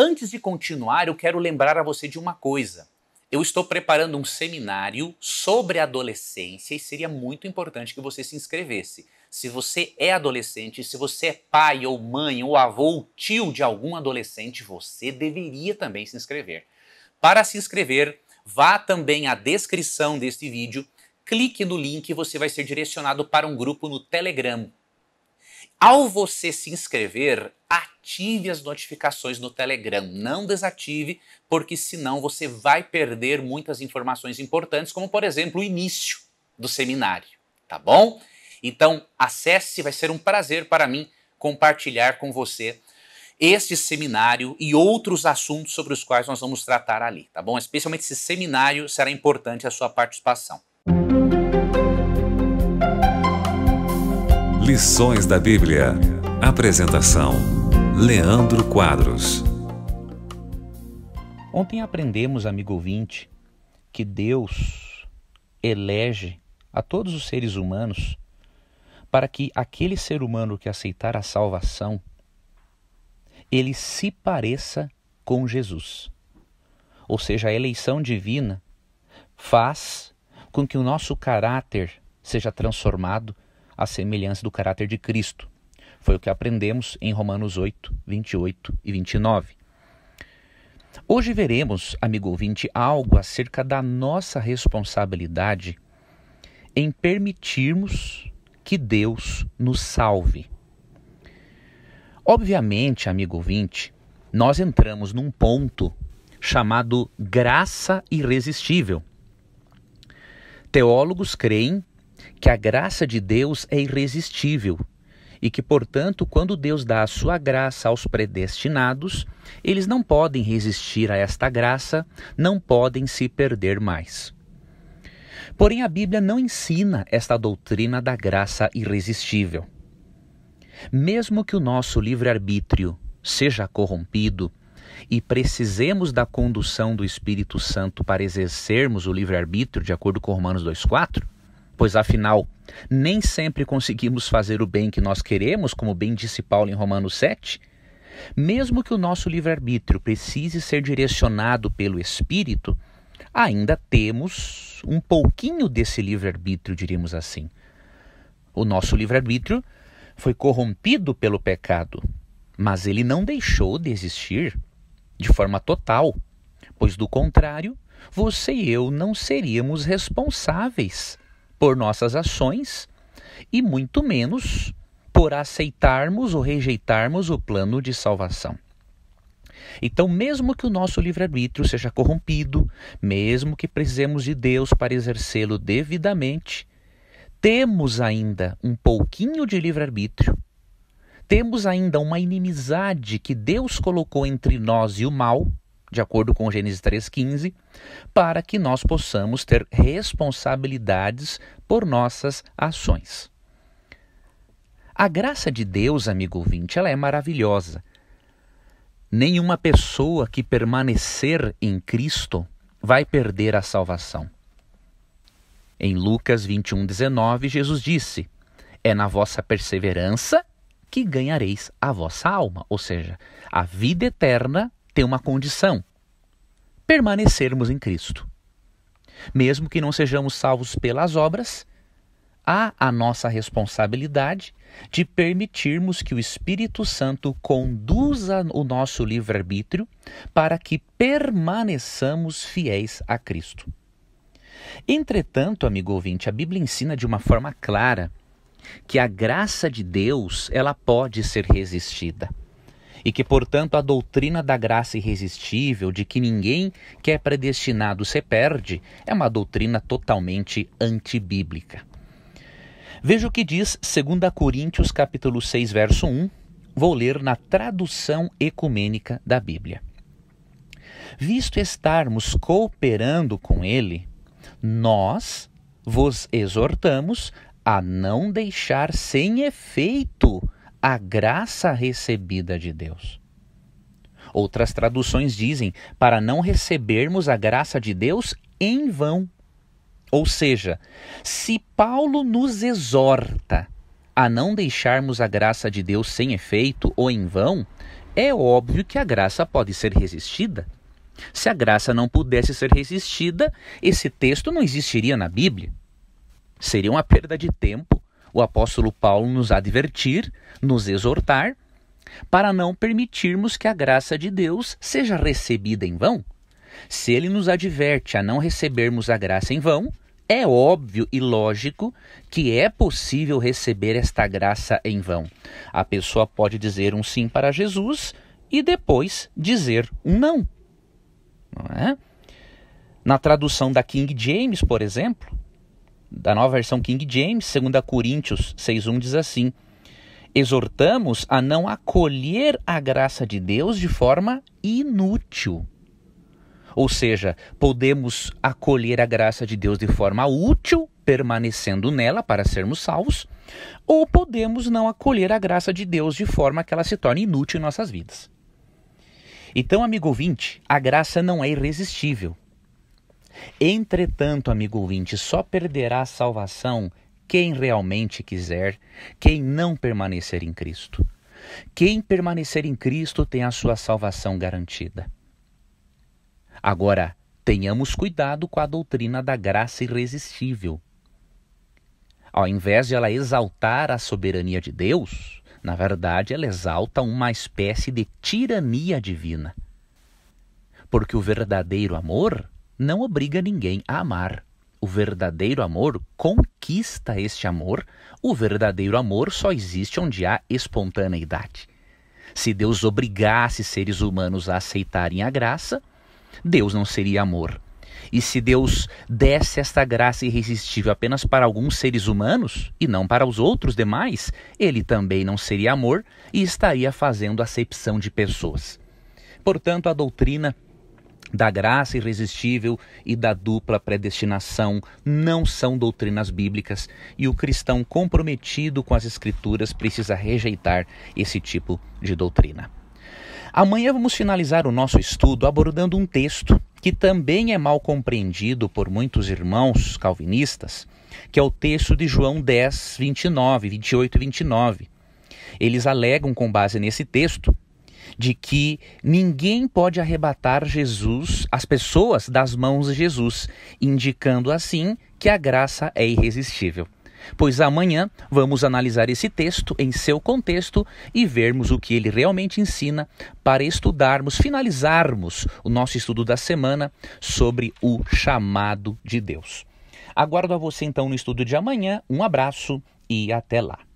Antes de continuar, eu quero lembrar a você de uma coisa. Eu estou preparando um seminário sobre adolescência e seria muito importante que você se inscrevesse. Se você é adolescente, se você é pai ou mãe ou avô ou tio de algum adolescente, você deveria também se inscrever. Para se inscrever, vá também à descrição deste vídeo, clique no link e você vai ser direcionado para um grupo no Telegram ao você se inscrever, ative as notificações no Telegram. Não desative, porque senão você vai perder muitas informações importantes, como por exemplo o início do seminário, tá bom? Então acesse, vai ser um prazer para mim compartilhar com você este seminário e outros assuntos sobre os quais nós vamos tratar ali, tá bom? Especialmente esse seminário será importante a sua participação. Lições da Bíblia. Apresentação: Leandro Quadros. Ontem aprendemos, amigo ouvinte, que Deus elege a todos os seres humanos para que aquele ser humano que aceitar a salvação ele se pareça com Jesus. Ou seja, a eleição divina faz com que o nosso caráter seja transformado à semelhança do caráter de Cristo. Foi o que aprendemos em Romanos 8, 28 e 29. Hoje veremos, amigo ouvinte, algo acerca da nossa responsabilidade em permitirmos que Deus nos salve. Obviamente, amigo ouvinte, nós entramos num ponto chamado graça irresistível. Teólogos creem que a graça de Deus é irresistível e que, portanto, quando Deus dá a sua graça aos predestinados, eles não podem resistir a esta graça, não podem se perder mais. Porém, a Bíblia não ensina esta doutrina da graça irresistível. Mesmo que o nosso livre-arbítrio seja corrompido e precisemos da condução do Espírito Santo para exercermos o livre-arbítrio, de acordo com Romanos 2,4 pois afinal, nem sempre conseguimos fazer o bem que nós queremos, como bem disse Paulo em Romanos 7. Mesmo que o nosso livre-arbítrio precise ser direcionado pelo Espírito, ainda temos um pouquinho desse livre-arbítrio, diríamos assim. O nosso livre-arbítrio foi corrompido pelo pecado, mas ele não deixou de existir de forma total, pois do contrário, você e eu não seríamos responsáveis por nossas ações e muito menos por aceitarmos ou rejeitarmos o plano de salvação. Então, mesmo que o nosso livre-arbítrio seja corrompido, mesmo que precisemos de Deus para exercê-lo devidamente, temos ainda um pouquinho de livre-arbítrio. Temos ainda uma inimizade que Deus colocou entre nós e o mal, de acordo com Gênesis 3,15, para que nós possamos ter responsabilidades por nossas ações. A graça de Deus, amigo ouvinte, ela é maravilhosa. Nenhuma pessoa que permanecer em Cristo vai perder a salvação. Em Lucas 21,19, Jesus disse: É na vossa perseverança que ganhareis a vossa alma, ou seja, a vida eterna tem uma condição: permanecermos em Cristo. Mesmo que não sejamos salvos pelas obras, há a nossa responsabilidade de permitirmos que o Espírito Santo conduza o nosso livre-arbítrio para que permaneçamos fiéis a Cristo. Entretanto, amigo ouvinte, a Bíblia ensina de uma forma clara que a graça de Deus, ela pode ser resistida e que, portanto, a doutrina da graça irresistível, de que ninguém que é predestinado se perde, é uma doutrina totalmente antibíblica. Veja o que diz 2 Coríntios capítulo 6, verso 1. Vou ler na tradução ecumênica da Bíblia. Visto estarmos cooperando com ele, nós vos exortamos a não deixar sem efeito a graça recebida de Deus. Outras traduções dizem para não recebermos a graça de Deus em vão. Ou seja, se Paulo nos exorta a não deixarmos a graça de Deus sem efeito ou em vão, é óbvio que a graça pode ser resistida. Se a graça não pudesse ser resistida, esse texto não existiria na Bíblia. Seria uma perda de tempo o apóstolo Paulo nos advertir, nos exortar, para não permitirmos que a graça de Deus seja recebida em vão. Se ele nos adverte a não recebermos a graça em vão, é óbvio e lógico que é possível receber esta graça em vão. A pessoa pode dizer um sim para Jesus e depois dizer um não. não é? Na tradução da King James, por exemplo, da nova versão King James, 2 Coríntios 6,1 diz assim: Exortamos a não acolher a graça de Deus de forma inútil. Ou seja, podemos acolher a graça de Deus de forma útil, permanecendo nela para sermos salvos, ou podemos não acolher a graça de Deus de forma que ela se torne inútil em nossas vidas. Então, amigo ouvinte, a graça não é irresistível. Entretanto, amigo ouvinte, só perderá a salvação quem realmente quiser, quem não permanecer em Cristo. Quem permanecer em Cristo tem a sua salvação garantida. Agora, tenhamos cuidado com a doutrina da graça irresistível. Ao invés de ela exaltar a soberania de Deus, na verdade ela exalta uma espécie de tirania divina. Porque o verdadeiro amor não obriga ninguém a amar. O verdadeiro amor conquista este amor. O verdadeiro amor só existe onde há espontaneidade. Se Deus obrigasse seres humanos a aceitarem a graça, Deus não seria amor. E se Deus desse esta graça irresistível apenas para alguns seres humanos e não para os outros demais, ele também não seria amor e estaria fazendo acepção de pessoas. Portanto, a doutrina da graça irresistível e da dupla predestinação não são doutrinas bíblicas e o cristão comprometido com as Escrituras precisa rejeitar esse tipo de doutrina. Amanhã vamos finalizar o nosso estudo abordando um texto que também é mal compreendido por muitos irmãos calvinistas, que é o texto de João 10, 29, 28 e 29. Eles alegam, com base nesse texto, de que ninguém pode arrebatar Jesus, as pessoas, das mãos de Jesus, indicando assim que a graça é irresistível. Pois amanhã vamos analisar esse texto em seu contexto e vermos o que ele realmente ensina para estudarmos, finalizarmos o nosso estudo da semana sobre o chamado de Deus. Aguardo a você então no estudo de amanhã. Um abraço e até lá.